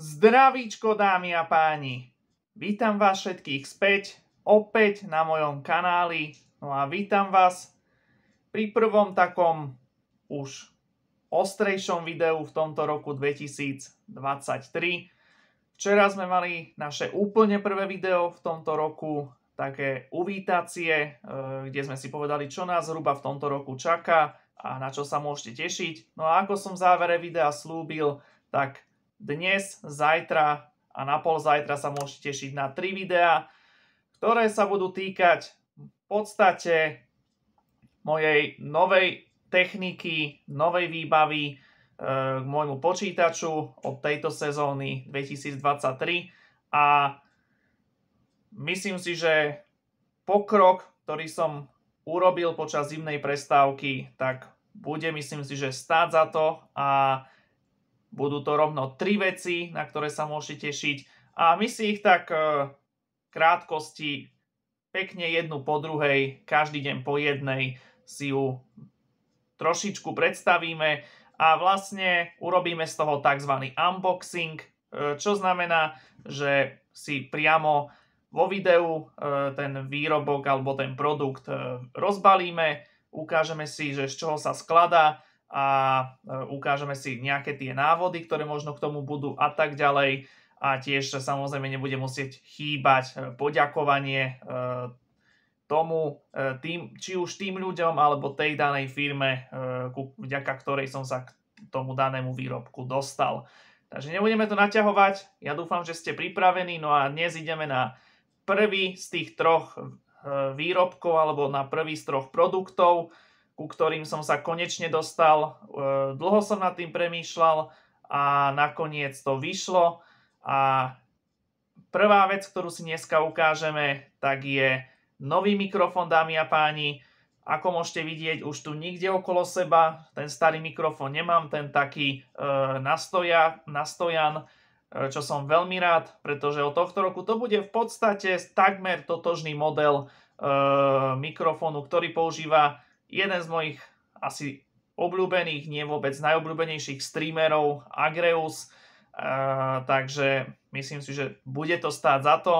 Zdravíčko dámy a páni, vítam vás všetkých späť, opäť na mojom kanáli, no a vítam vás pri prvom takom už ostrejšom videu v tomto roku 2023. Včera sme mali naše úplne prvé video v tomto roku, také uvítacie, eh, kde sme si povedali, čo nás zhruba v tomto roku čaká a na čo sa môžete tešiť. No a ako som v závere videa slúbil, tak dnes, zajtra a na pol zajtra sa môžete tešiť na tri videá, ktoré sa budú týkať v podstate mojej novej techniky, novej výbavy e, k môjmu počítaču od tejto sezóny 2023 a myslím si, že pokrok, ktorý som urobil počas zimnej prestávky, tak bude myslím si, že stáť za to a budú to rovno tri veci, na ktoré sa môžete tešiť a my si ich tak e, krátkosti pekne jednu po druhej, každý deň po jednej si ju trošičku predstavíme a vlastne urobíme z toho tzv. unboxing, e, čo znamená, že si priamo vo videu e, ten výrobok alebo ten produkt e, rozbalíme, ukážeme si, že z čoho sa skladá a e, ukážeme si nejaké tie návody, ktoré možno k tomu budú a tak ďalej. A tiež samozrejme nebude musieť chýbať e, poďakovanie e, tomu, tým, či už tým ľuďom alebo tej danej firme, vďaka ktorej som sa k tomu danému výrobku dostal. Takže nebudeme to naťahovať, ja dúfam, že ste pripravení, no a dnes ideme na prvý z tých troch výrobkov alebo na prvý z troch produktov, ku ktorým som sa konečne dostal. E, dlho som nad tým premýšľal a nakoniec to vyšlo. A prvá vec, ktorú si dneska ukážeme, tak je nový mikrofón, dámy a páni. Ako môžete vidieť, už tu nikde okolo seba. Ten starý mikrofón nemám, ten taký e, nastoja, nastojan, e, čo som veľmi rád, pretože od tohto roku to bude v podstate takmer totožný model e, mikrofónu, ktorý používa jeden z mojich asi obľúbených, nie vôbec najobľúbenejších streamerov Agreus, uh, takže myslím si, že bude to stáť za to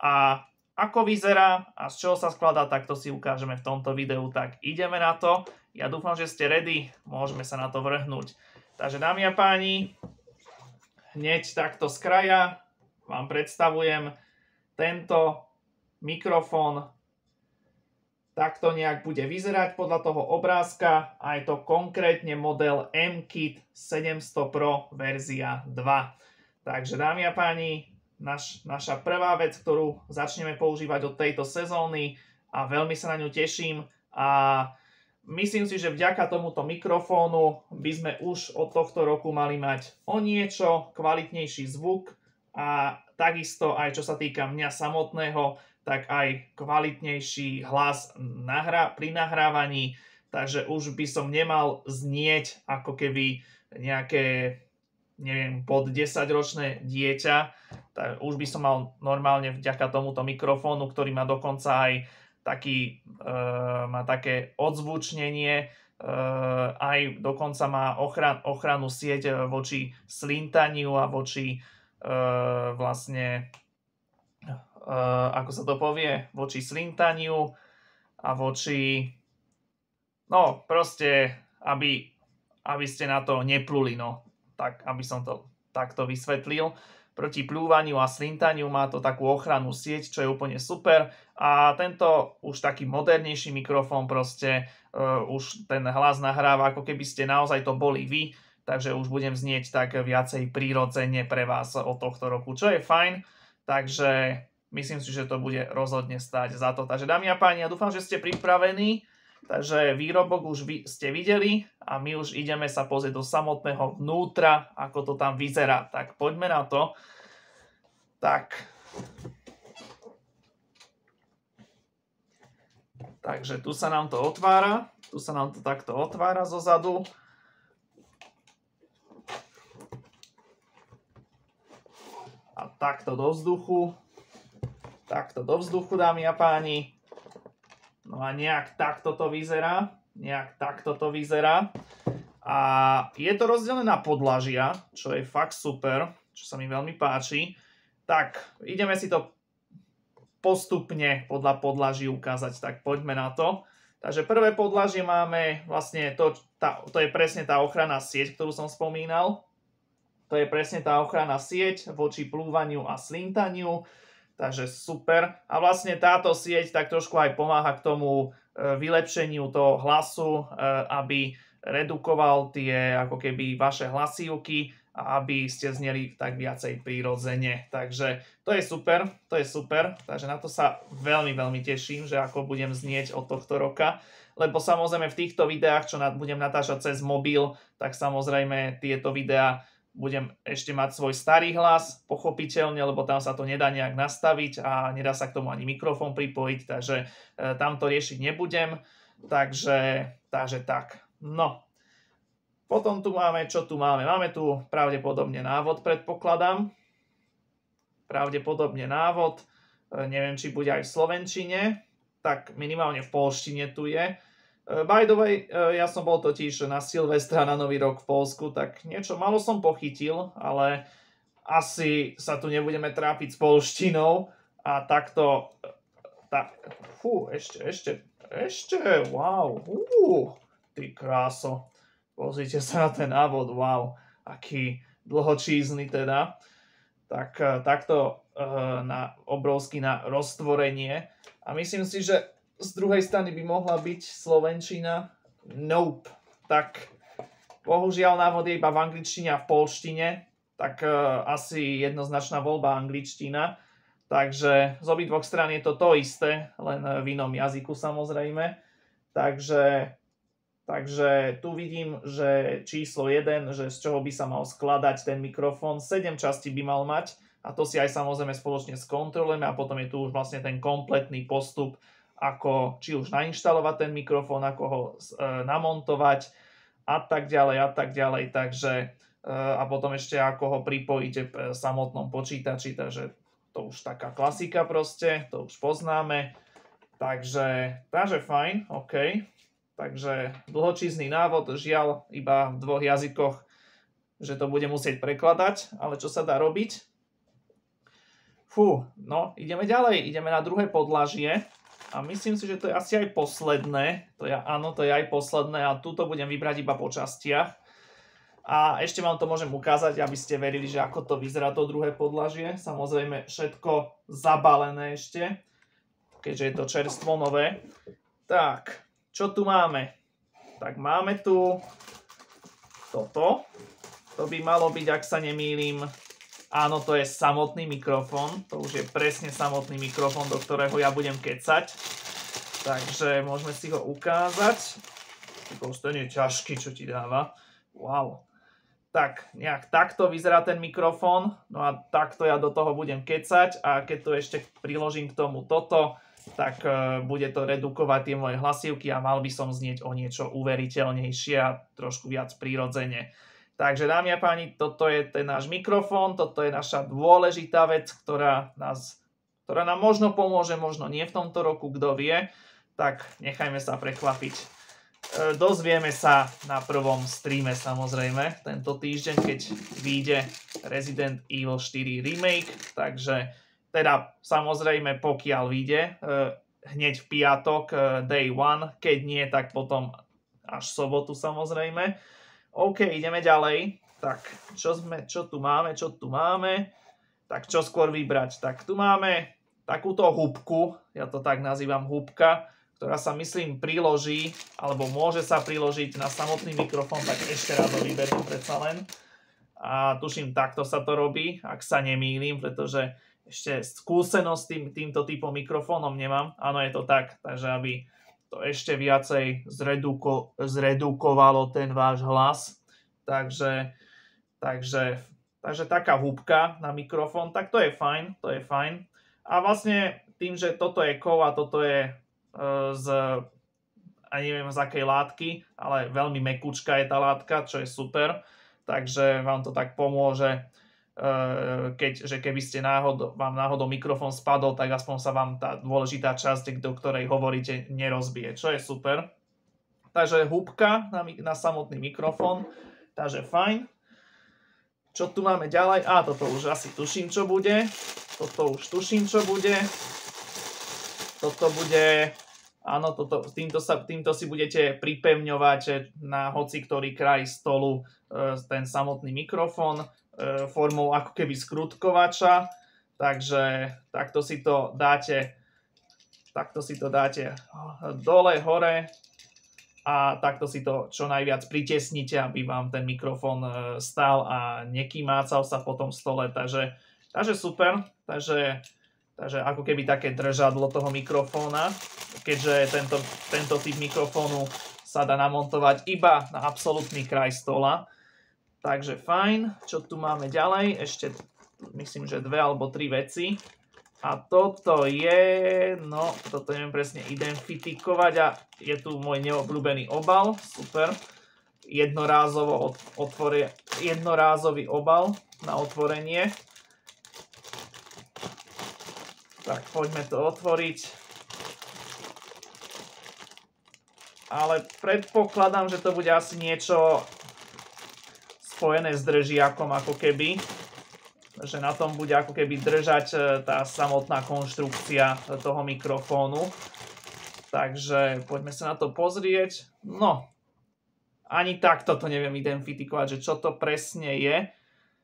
a ako vyzerá a z čoho sa skladá, tak to si ukážeme v tomto videu, tak ideme na to. Ja dúfam, že ste ready, môžeme sa na to vrhnúť. Takže dámy a páni, hneď takto z kraja vám predstavujem tento mikrofón tak to nejak bude vyzerať podľa toho obrázka a je to konkrétne model MKIT 700 Pro verzia 2. Takže dámy a páni, naš, naša prvá vec, ktorú začneme používať od tejto sezóny a veľmi sa na ňu teším a myslím si, že vďaka tomuto mikrofónu by sme už od tohto roku mali mať o niečo kvalitnejší zvuk a takisto aj čo sa týka mňa samotného, tak aj kvalitnejší hlas nahra- pri nahrávaní, takže už by som nemal znieť ako keby nejaké, neviem, pod 10-ročné dieťa, tak už by som mal normálne vďaka tomuto mikrofónu, ktorý má dokonca aj taký, e, má také odzvučnenie, e, aj dokonca má ochran, ochranu sieť voči slintaniu a voči e, vlastne Eh, ako sa to povie, voči slintaniu a voči, no proste, aby, aby ste na to nepluli, no. Tak, aby som to takto vysvetlil. Proti plúvaniu a slintaniu má to takú ochranu sieť, čo je úplne super. A tento už taký modernejší mikrofón proste uh, už ten hlas nahráva, ako keby ste naozaj to boli vy, takže už budem znieť tak viacej prírodzene pre vás od tohto roku, čo je fajn. Uh, Takže myslím si, že to bude rozhodne stať za to. Takže dámy a páni, ja dúfam, že ste pripravení. Takže výrobok už vy, ste videli a my už ideme sa pozrieť do samotného vnútra, ako to tam vyzerá. Tak poďme na to. Tak. Takže tu sa nám to otvára. Tu sa nám to takto otvára zo zadu. takto do vzduchu. Takto do vzduchu, dámy a páni. No a nejak takto to vyzerá. Nejak takto to vyzerá. A je to rozdelené na podlažia, čo je fakt super, čo sa mi veľmi páči. Tak, ideme si to postupne podľa podlaží ukázať, tak poďme na to. Takže prvé podlažie máme, vlastne to, tá, to je presne tá ochranná sieť, ktorú som spomínal. To je presne tá ochrana sieť voči plúvaniu a slintaniu, takže super. A vlastne táto sieť tak trošku aj pomáha k tomu e, vylepšeniu toho hlasu, e, aby redukoval tie ako keby vaše hlasivky a aby ste zneli tak viacej prírodzene. Takže to je super, to je super. Takže na to sa veľmi, veľmi teším, že ako budem znieť od tohto roka lebo samozrejme v týchto videách, čo budem natáčať cez mobil, tak samozrejme tieto videá budem ešte mať svoj starý hlas, pochopiteľne, lebo tam sa to nedá nejak nastaviť a nedá sa k tomu ani mikrofón pripojiť, takže e, tam to riešiť nebudem. Takže, takže tak. No. Potom tu máme, čo tu máme? Máme tu pravdepodobne návod, predpokladám. Pravdepodobne návod. E, neviem, či bude aj v Slovenčine, tak minimálne v polštine tu je. Eh, by the way, eh, ja som bol totiž na Silvestra na Nový rok v Polsku, tak niečo malo som pochytil, ale asi sa tu nebudeme trápiť s polštinou a takto... Eh, tak, fú, ešte, ešte, ešte, wow, uú, ty kráso. Pozrite sa na ten návod, wow, aký dlhočízny teda. Tak, takto na obrovský na roztvorenie. A myslím si, že z druhej strany by mohla byť Slovenčina. Nope. Tak bohužiaľ návod je iba v angličtine a v polštine, tak e, asi jednoznačná voľba angličtina. Takže z dvoch strán je to to isté, len v inom jazyku samozrejme. Takže, takže tu vidím, že číslo 1, že z čoho by sa mal skladať ten mikrofón, 7 častí by mal mať a to si aj samozrejme spoločne skontrolujeme a potom je tu už vlastne ten kompletný postup, ako či už nainštalovať ten mikrofón, ako ho e, namontovať a tak ďalej a tak ďalej. Takže e, a potom ešte ako ho pripojíte v samotnom počítači, takže to už taká klasika proste, to už poznáme. Takže, takže fajn, OK. Takže dlhočízný návod, žiaľ, iba v dvoch jazykoch, že to bude musieť prekladať, ale čo sa dá robiť? Fú, no ideme ďalej, ideme na druhé podlažie, a myslím si, že to je asi aj posledné. To je, áno, to je aj posledné a túto budem vybrať iba po častiach. A ešte vám to môžem ukázať, aby ste verili, že ako to vyzerá to druhé podlažie. Samozrejme všetko zabalené ešte, keďže je to čerstvo nové. Tak, čo tu máme? Tak máme tu toto. To by malo byť, ak sa nemýlim, Áno, to je samotný mikrofón. To už je presne samotný mikrofón, do ktorého ja budem kecať. Takže môžeme si ho ukázať. Ten je ťažký, čo ti dáva. Wow. Tak, nejak takto vyzerá ten mikrofón. No a takto ja do toho budem kecať. A keď tu ešte priložím k tomu toto, tak e, bude to redukovať tie moje hlasivky a mal by som znieť o niečo uveriteľnejšie a trošku viac prírodzene. Takže dámy a páni, toto je ten náš mikrofón, toto je naša dôležitá vec, ktorá, nás, ktorá nám možno pomôže, možno nie v tomto roku, kto vie, tak nechajme sa prekvapiť. E, dozvieme sa na prvom streame samozrejme, tento týždeň, keď vyjde Resident Evil 4 Remake, takže teda samozrejme pokiaľ vyjde, e, hneď v piatok, e, day one, keď nie, tak potom až sobotu samozrejme OK, ideme ďalej. Tak, čo, sme, čo tu máme, čo tu máme? Tak čo skôr vybrať? Tak tu máme takúto húbku, ja to tak nazývam húbka, ktorá sa myslím priloží, alebo môže sa priložiť na samotný mikrofón, tak ešte raz ho vyberiem predsa len. A tuším, takto sa to robí, ak sa nemýlim, pretože ešte skúsenosť tým, týmto typom mikrofónom nemám. Áno, je to tak, takže aby to ešte viacej zreduko, zredukovalo ten váš hlas. Takže, takže, takže taká húbka na mikrofón, tak to je fajn, to je fajn. A vlastne tým, že toto je kov a toto je e, z a neviem z akej látky, ale veľmi mekučka je tá látka, čo je super, takže vám to tak pomôže Eh, keď, že keby ste náhodou, vám náhodou mikrofón spadol, tak aspoň sa vám tá dôležitá časť, do ktorej hovoríte, nerozbije, čo je super. Takže húbka na, na samotný mikrofón, takže fajn. Čo tu máme ďalej? A toto už asi tuším, čo bude. Toto už tuším, čo bude. Toto bude... Áno, toto, týmto, sa, týmto si budete pripevňovať eh, na hoci ktorý kraj stolu eh, ten samotný mikrofón E, formou ako keby skrutkovača, takže takto si to dáte takto si to dáte dole, hore a takto si to čo najviac pritesnite, aby vám ten mikrofón e, stál a nekýmácal sa po tom stole, takže, takže super, takže, takže ako keby také držadlo toho mikrofóna, keďže tento, tento typ mikrofónu sa dá namontovať iba na absolútny kraj stola, Takže fajn, čo tu máme ďalej? Ešte myslím, že dve alebo tri veci. A toto je, no, toto neviem presne identifikovať a je tu môj neobľúbený obal, super. Jednorázovo otvore, jednorázový obal na otvorenie. Tak poďme to otvoriť. Ale predpokladám, že to bude asi niečo spojené s držiakom ako keby. Že na tom bude ako keby držať e, tá samotná konštrukcia toho mikrofónu. Takže poďme sa na to pozrieť. No, ani takto to neviem identifikovať, že čo to presne je,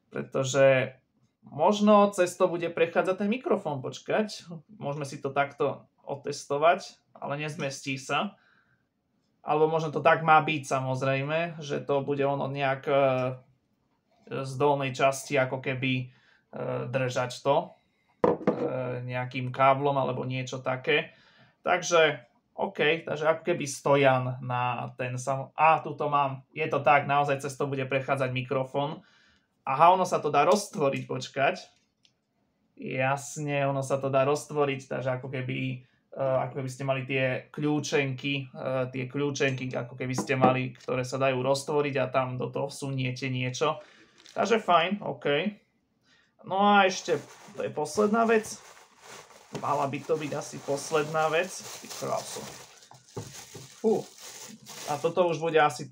pretože možno cez to bude prechádzať ten mikrofón, počkať, môžeme si to takto otestovať, ale nezmestí sa alebo možno to tak má byť samozrejme, že to bude ono nejak e, z dolnej časti ako keby e, držať to e, nejakým káblom alebo niečo také. Takže OK, takže ako keby stojan na ten sam... A, tu to mám, je to tak, naozaj cez to bude prechádzať mikrofón. Aha, ono sa to dá roztvoriť, počkať. Jasne, ono sa to dá roztvoriť, takže ako keby Eh, ako keby ste mali tie kľúčenky, eh, tie kľúčenky, ako keby ste mali, ktoré sa dajú roztvoriť a tam do toho vsuniete niečo. Takže fajn, OK. No a ešte, to je posledná vec. Mala by to byť asi posledná vec. Ty krásom. Fú. A toto už bude asi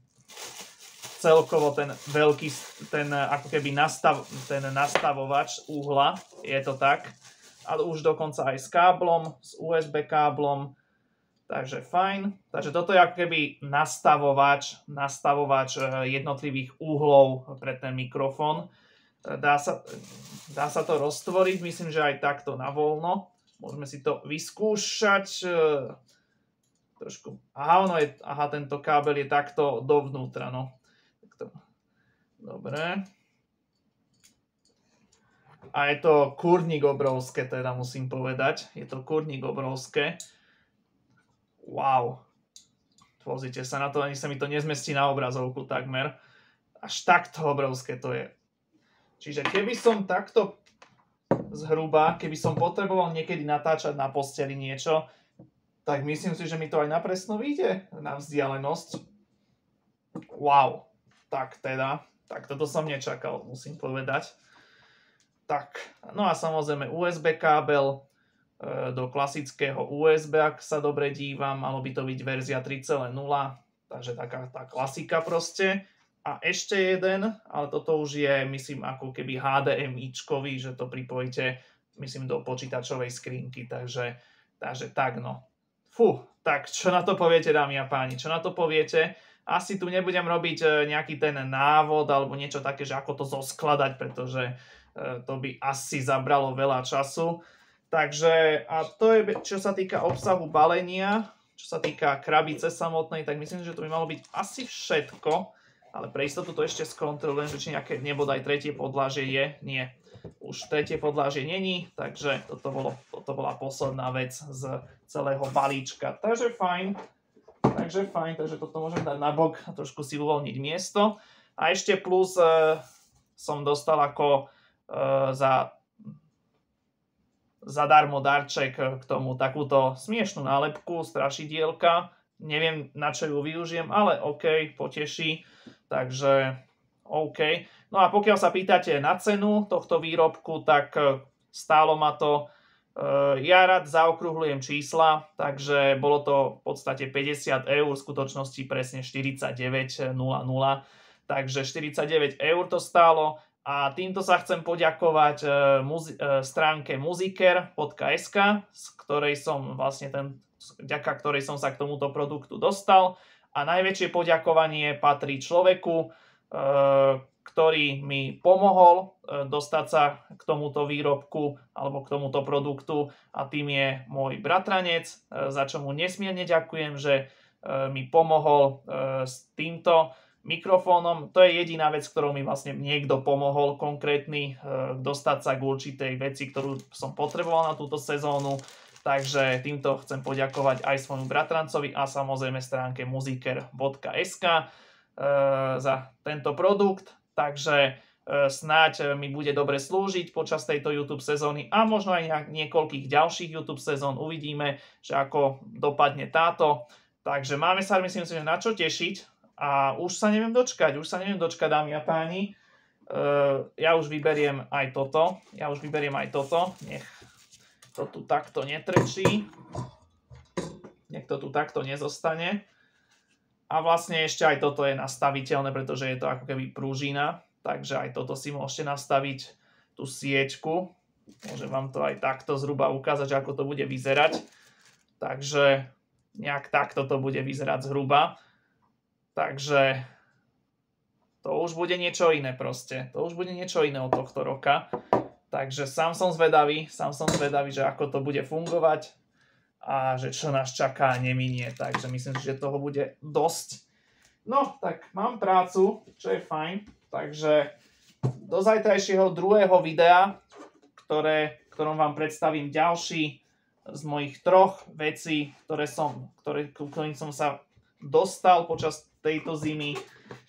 celkovo ten veľký, ten ako keby nastav, ten nastavovač uhla, je to tak ale už dokonca aj s káblom, s USB káblom, takže fajn. Takže toto je ako keby nastavovač, nastavovač e, jednotlivých uhlov pre ten mikrofón. E, dá sa, dá sa to roztvoriť, myslím, že aj takto na voľno. Môžeme si to vyskúšať. E, trošku, aha, ono je, aha, tento kábel je takto dovnútra, no. Dobre. A je to kurník obrovské, teda musím povedať. Je to kurník obrovské. Wow. Pozrite sa na to, ani sa mi to nezmestí na obrazovku takmer. Až takto obrovské to je. Čiže keby som takto zhruba, keby som potreboval niekedy natáčať na posteli niečo, tak myslím si, že mi to aj napresno vyjde na vzdialenosť. Wow. Tak teda, tak toto som nečakal, musím povedať. Tak, no a samozrejme USB kábel e, do klasického USB, ak sa dobre dívam, malo by to byť verzia 3.0, takže taká tá klasika proste. A ešte jeden, ale toto už je, myslím, ako keby HDMIčkový, že to pripojíte, myslím, do počítačovej skrinky, takže, takže tak no. Fú, tak čo na to poviete, dámy a páni, čo na to poviete? Asi tu nebudem robiť e, nejaký ten návod alebo niečo také, že ako to zoskladať, pretože E, to by asi zabralo veľa času. Takže a to je, čo sa týka obsahu balenia, čo sa týka krabice samotnej, tak myslím, že to by malo byť asi všetko, ale pre istotu to ešte skontrolujem, že či nejaké nebodaj tretie podlažie je, nie. Už tretie podlažie není, takže toto, bolo, toto bola posledná vec z celého balíčka. Takže fajn, takže fajn, takže toto môžem dať na bok a trošku si uvoľniť miesto. A ešte plus e, som dostal ako E, za zadarmo darček k tomu takúto smiešnú nálepku, strašidielka. Neviem, na čo ju využijem, ale OK, poteší. Takže OK. No a pokiaľ sa pýtate na cenu tohto výrobku, tak e, stálo ma to. E, ja rád zaokrúhľujem čísla, takže bolo to v podstate 50 eur, v skutočnosti presne 49,00. Takže 49 eur to stálo. A týmto sa chcem poďakovať eh, muzi- eh, stránke muziker.sk, z ktorej som vlastne ten, vďaka ktorej som sa k tomuto produktu dostal. A najväčšie poďakovanie patrí človeku, eh, ktorý mi pomohol dostať sa k tomuto výrobku alebo k tomuto produktu a tým je môj bratranec, za čo mu nesmierne ďakujem, že mi pomohol s týmto mikrofónom. To je jediná vec, ktorou mi vlastne niekto pomohol konkrétny eh, dostať sa k určitej veci, ktorú som potreboval na túto sezónu. Takže týmto chcem poďakovať aj svojmu bratrancovi a samozrejme stránke muziker.sk eh, za tento produkt. Takže eh, snáď mi bude dobre slúžiť počas tejto YouTube sezóny a možno aj niekoľkých ďalších YouTube sezón. Uvidíme, že ako dopadne táto. Takže máme sa, myslím si, že na čo tešiť a už sa neviem dočkať, už sa neviem dočkať, dámy a páni. Uh, ja už vyberiem aj toto. Ja už vyberiem aj toto. Nech to tu takto netrečí. Nech to tu takto nezostane. A vlastne ešte aj toto je nastaviteľné, pretože je to ako keby pružina. Takže aj toto si môžete nastaviť tú sieťku. Môžem vám to aj takto zhruba ukázať, ako to bude vyzerať. Takže nejak takto to bude vyzerať zhruba. Takže to už bude niečo iné proste. To už bude niečo iné od tohto roka. Takže sám som zvedavý, sám som zvedavý, že ako to bude fungovať a že čo nás čaká neminie. Takže myslím, že toho bude dosť. No, tak mám prácu, čo je fajn. Takže do zajtrajšieho druhého videa, ktoré, ktorom vám predstavím ďalší z mojich troch vecí, ktoré som, ktoré, ktorým som sa dostal počas tejto zimy,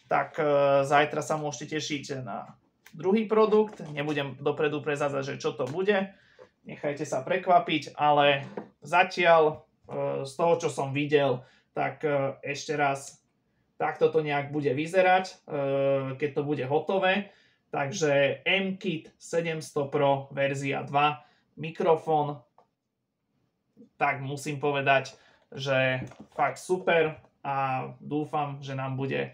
tak e, zajtra sa môžete tešiť na druhý produkt. Nebudem dopredu prezázať, že čo to bude. Nechajte sa prekvapiť, ale zatiaľ e, z toho, čo som videl, tak e, ešte raz takto to nejak bude vyzerať, keď to bude hotové. Takže MKit 700 Pro verzia 2 mikrofón, tak musím povedať, že fakt super, a dúfam, že nám bude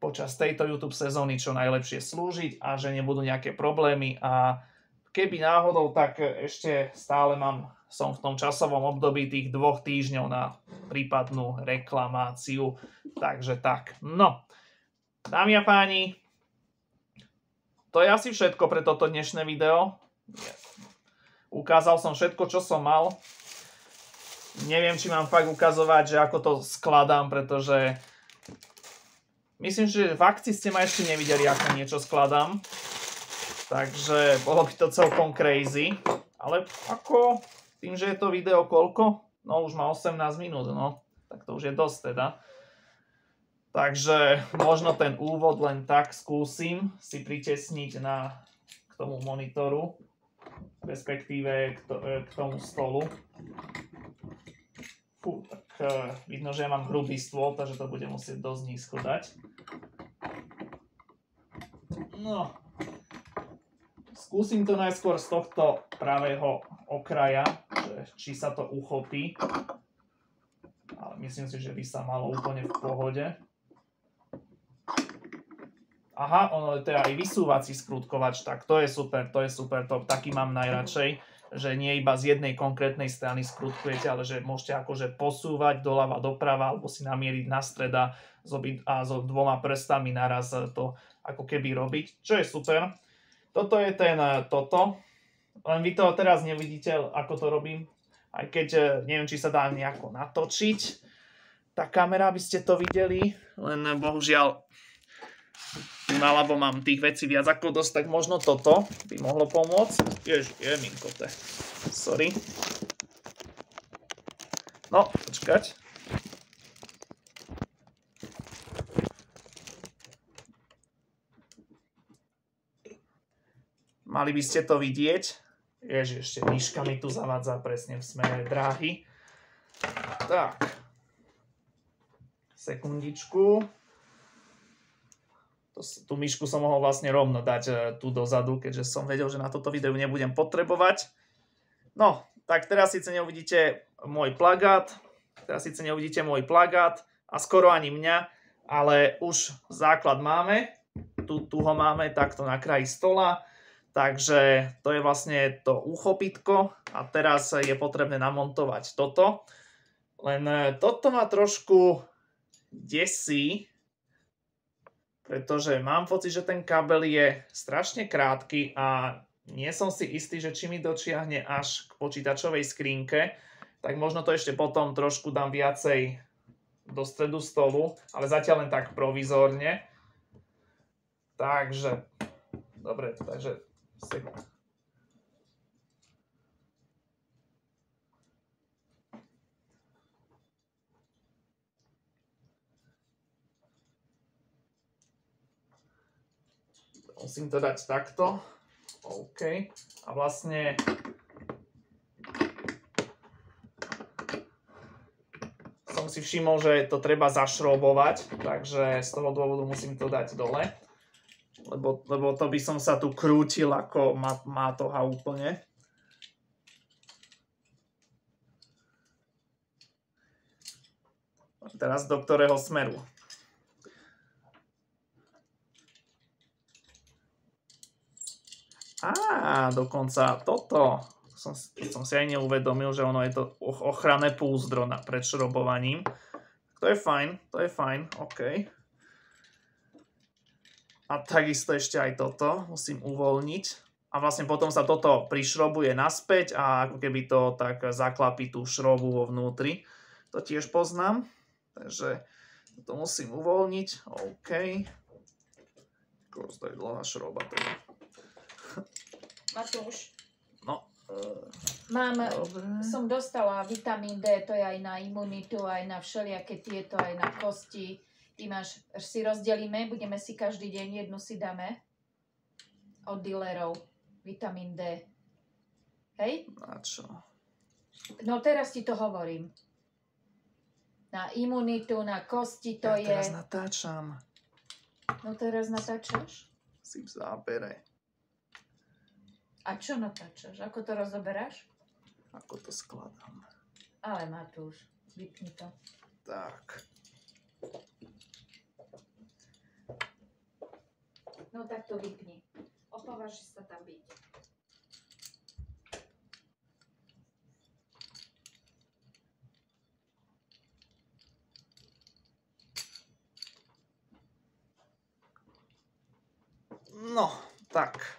počas tejto YouTube sezóny čo najlepšie slúžiť a že nebudú nejaké problémy a keby náhodou, tak ešte stále mám, som v tom časovom období tých dvoch týždňov na prípadnú reklamáciu, takže tak. No, dámy a páni, to je asi všetko pre toto dnešné video. Ukázal som všetko, čo som mal neviem, či mám fakt ukazovať, že ako to skladám, pretože myslím, že v akcii ste ma ešte nevideli, ako niečo skladám. Takže bolo by to celkom crazy. Ale ako, tým, že je to video koľko? No už má 18 minút, no. Tak to už je dosť teda. Takže možno ten úvod len tak skúsim si pritesniť na, k tomu monitoru respektíve k, to, e, k tomu stolu. Fú, tak e, vidno, že ja mám hrubý stôl, takže to bude musieť dosť nízko dať. No, skúsim to najskôr z tohto pravého okraja, či sa to uchopí. Ale myslím si, že by sa malo úplne v pohode. Aha, ono to teda aj vysúvací skrutkovač, tak to je super, to je super, to taký mám najradšej, že nie iba z jednej konkrétnej strany skrutkujete, ale že môžete akože posúvať doľava doprava alebo si namieriť na streda a so dvoma prstami naraz to ako keby robiť, čo je super. Toto je ten e, toto, len vy to teraz nevidíte, ako to robím, aj keď e, neviem, či sa dá nejako natočiť. Tá kamera by ste to videli, len e, bohužiaľ mal, no, alebo mám tých vecí viac ako dosť, tak možno toto by mohlo pomôcť. Jež, je minkote. Sorry. No, počkať. Mali by ste to vidieť. Jež, ešte myška mi tu zavadza presne v smere dráhy. Tak. Sekundičku to, tú myšku som mohol vlastne rovno dať e, tu dozadu, keďže som vedel, že na toto videu nebudem potrebovať. No, tak teraz síce neuvidíte môj plagát, teraz síce neuvidíte môj plagát a skoro ani mňa, ale už základ máme, tu, tu ho máme takto na kraji stola, takže to je vlastne to uchopitko a teraz je potrebné namontovať toto. Len e, toto ma trošku desí, pretože mám pocit, že ten kabel je strašne krátky a nie som si istý, že či mi dočiahne až k počítačovej skrinke, tak možno to ešte potom trošku dám viacej do stredu stolu, ale zatiaľ len tak provizorne. Takže, dobre, takže sekund. musím to dať takto. OK. A vlastne som si všimol, že to treba zašrobovať, takže z toho dôvodu musím to dať dole. Lebo, lebo to by som sa tu krútil ako má, má toha úplne. Teraz do ktorého smeru? A dokonca toto, som, som si aj neuvedomil, že ono je to ochranné púzdro na, pred šrobovaním. To je fajn, to je fajn, OK. A takisto ešte aj toto musím uvoľniť. A vlastne potom sa toto prišrobuje naspäť a ako keby to tak zaklapí tú šrobu vo vnútri. To tiež poznám, takže to musím uvoľniť. OK. Kurz, to je dlhá šroba teda. Matúš. No. Mám, Dobre. som dostala vitamín D, to je aj na imunitu, aj na všelijaké tieto, aj na kosti. Ty máš, si rozdelíme, budeme si každý deň jednu si dáme od dealerov, vitamín D. Hej? Na čo? No teraz ti to hovorím. Na imunitu, na kosti to ja je... teraz natáčam. No teraz natáčaš? Si v zábere. A čo natáčaš? Ako to rozoberáš? Ako to skladám. Ale Matúš, vypni to. Tak. No tak to vypni. Opovaž sa tam byť. No, tak.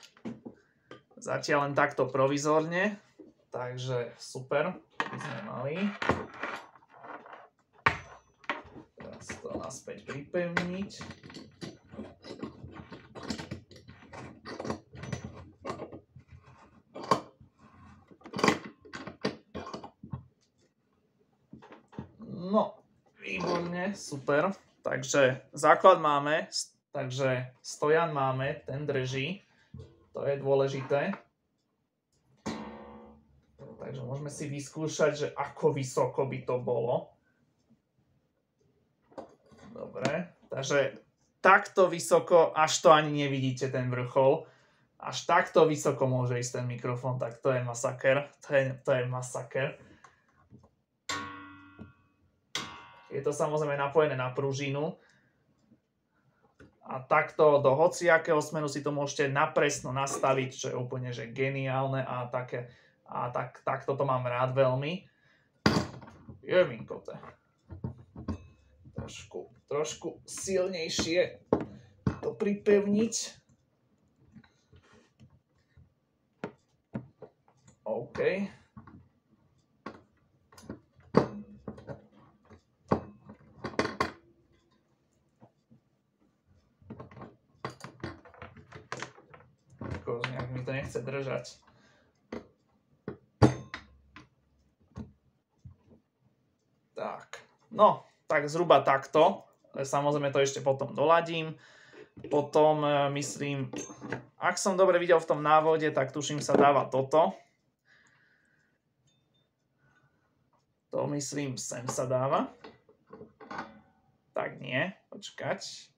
Zatiaľ len takto provizorne, takže super, by sme mali. Teraz to naspäť pripevniť. No, výborne, super. Takže základ máme, takže stojan máme, ten drží. To je dôležité. Takže môžeme si vyskúšať, že ako vysoko by to bolo. Dobre, takže takto vysoko, až to ani nevidíte ten vrchol. Až takto vysoko môže ísť ten mikrofón, tak to je masaker. To je, to je masaker. Je to samozrejme napojené na pružinu, a takto do hociakého smeru si to môžete napresno nastaviť, čo je úplne že geniálne a také a tak, takto to mám rád veľmi. Jevinko to trošku, trošku silnejšie to pripevniť. OK. to nechce držať. Tak, no, tak zhruba takto. Samozrejme to ešte potom doladím. Potom e, myslím, ak som dobre videl v tom návode, tak tuším sa dáva toto. To myslím sem sa dáva. Tak nie, počkať.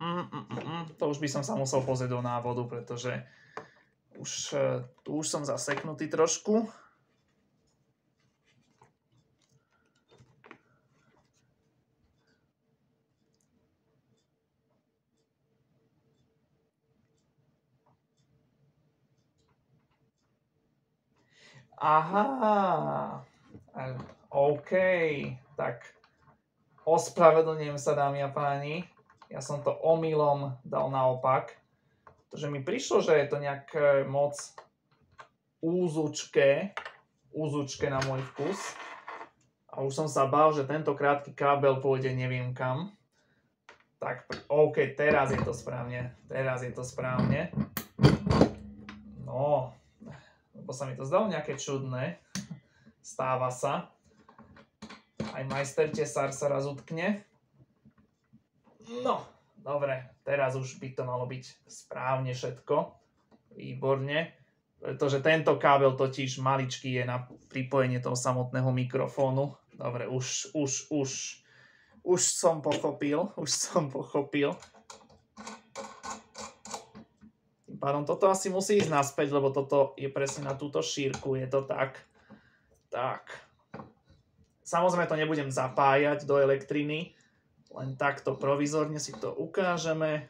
Mm, mm, mm, mm, to už by som sa musel pozrieť do návodu, pretože už, e, tu už som zaseknutý trošku. Aha, OK, tak ospravedlňujem sa dámy a páni. Ja som to omylom dal naopak, pretože mi prišlo, že je to nejak moc úzučké, úzučké na môj vkus. A už som sa bál, že tento krátky kábel pôjde neviem kam. Tak, OK, teraz je to správne, teraz je to správne. No, lebo sa mi to zdalo nejaké čudné. Stáva sa. Aj majster tesár sa raz utkne. No, dobre, teraz už by to malo byť správne všetko. Výborne. Pretože tento kábel totiž maličký je na pripojenie toho samotného mikrofónu. Dobre, už, už, už, už som pochopil, už som pochopil. Tým pádom toto asi musí ísť naspäť, lebo toto je presne na túto šírku, je to tak. Tak. Samozrejme to nebudem zapájať do elektriny, len takto provizorne si to ukážeme.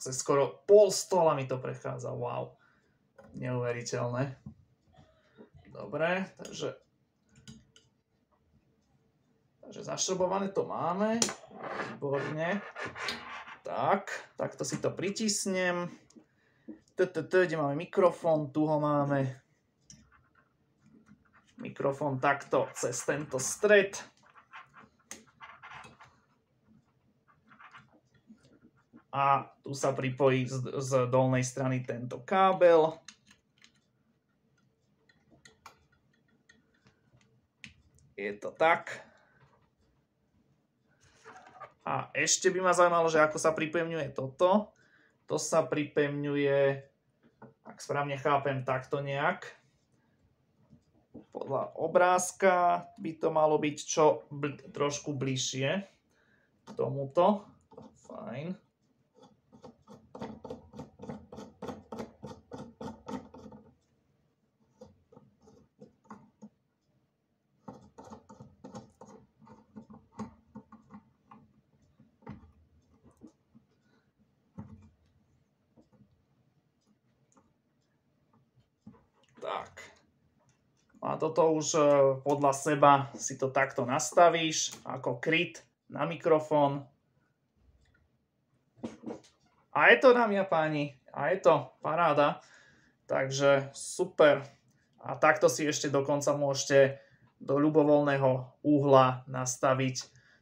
cez skoro pol stola mi to prechádza, wow. Neuveriteľné. Dobre, takže... Takže zašrobované to máme. Výborne. Tak, takto si to pritisnem. Tu kde máme mikrofón, tu ho máme mikrofón takto cez tento stred. A tu sa pripojí z, z dolnej strany tento kábel. Je to tak. A ešte by ma zaujímalo, že ako sa pripevňuje toto. To sa pripevňuje, ak správne chápem, takto nejak podľa obrázka by to malo byť čo bl trošku bližšie k tomuto. Fajn. Tak toto už e, podľa seba si to takto nastavíš ako kryt na mikrofón. A je to, dámy a páni, a je to paráda. Takže super. A takto si ešte dokonca môžete do ľubovoľného úhla nastaviť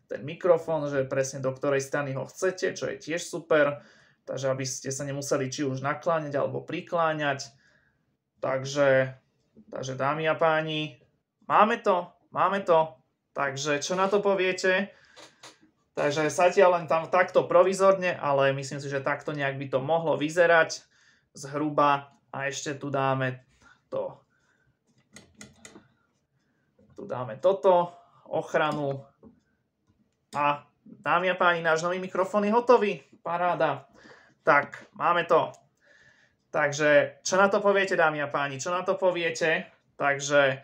ten mikrofón, že presne do ktorej strany ho chcete, čo je tiež super. Takže aby ste sa nemuseli či už nakláňať alebo prikláňať. Takže Takže dámy a páni, máme to, máme to. Takže čo na to poviete? Takže zatiaľ len tam takto provizorne, ale myslím si, že takto nejak by to mohlo vyzerať zhruba. A ešte tu dáme to. Tu dáme toto, ochranu. A dámy a páni, náš nový mikrofón je hotový. Paráda. Tak, máme to. Takže čo na to poviete, dámy a páni? Čo na to poviete? Takže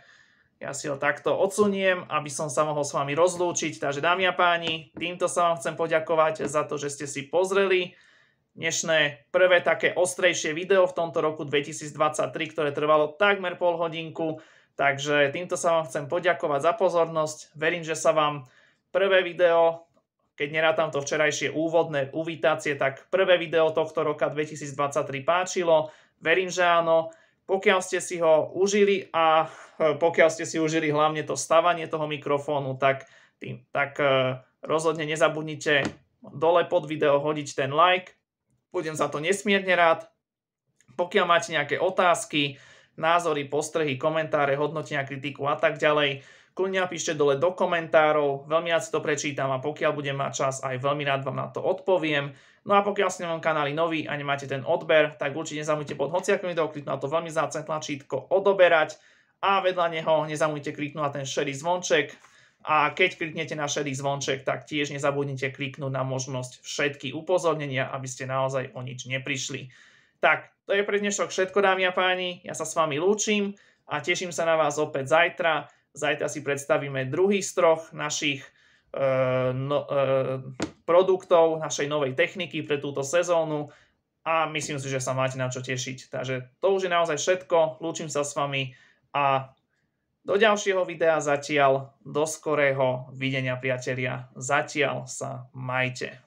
ja si ho takto odsuniem, aby som sa mohol s vami rozlúčiť. Takže dámy a páni, týmto sa vám chcem poďakovať za to, že ste si pozreli dnešné prvé také ostrejšie video v tomto roku 2023, ktoré trvalo takmer pol hodinku. Takže týmto sa vám chcem poďakovať za pozornosť. Verím, že sa vám prvé video keď nerátam to včerajšie úvodné uvítacie, tak prvé video tohto roka 2023 páčilo. Verím, že áno. Pokiaľ ste si ho užili a eh, pokiaľ ste si užili hlavne to stavanie toho mikrofónu, tak, tým, tak eh, rozhodne nezabudnite dole pod video hodiť ten like. Budem za to nesmierne rád. Pokiaľ máte nejaké otázky, názory, postrehy, komentáre, hodnotenia, kritiku a tak ďalej, Kľudne napíšte dole do komentárov, veľmi rád si to prečítam a pokiaľ budem mať čas, aj veľmi rád vám na to odpoviem. No a pokiaľ ste na kanáli nový a nemáte ten odber, tak určite nezamujte pod hociakom videoklip na to veľmi zácne tlačítko odoberať a vedľa neho nezamujte kliknúť na ten šedý zvonček a keď kliknete na šedý zvonček, tak tiež nezabudnite kliknúť na možnosť všetky upozornenia, aby ste naozaj o nič neprišli. Tak, to je pre dnešok všetko, dámy a páni. Ja sa s vami lúčim a teším sa na vás opäť zajtra. Zajtra si predstavíme druhý z troch našich eh, no, eh, produktov, našej novej techniky pre túto sezónu a myslím si, že sa máte na čo tešiť. Takže to už je naozaj všetko. Lúčim sa s vami a do ďalšieho videa zatiaľ, do skorého videnia priatelia. Zatiaľ sa majte.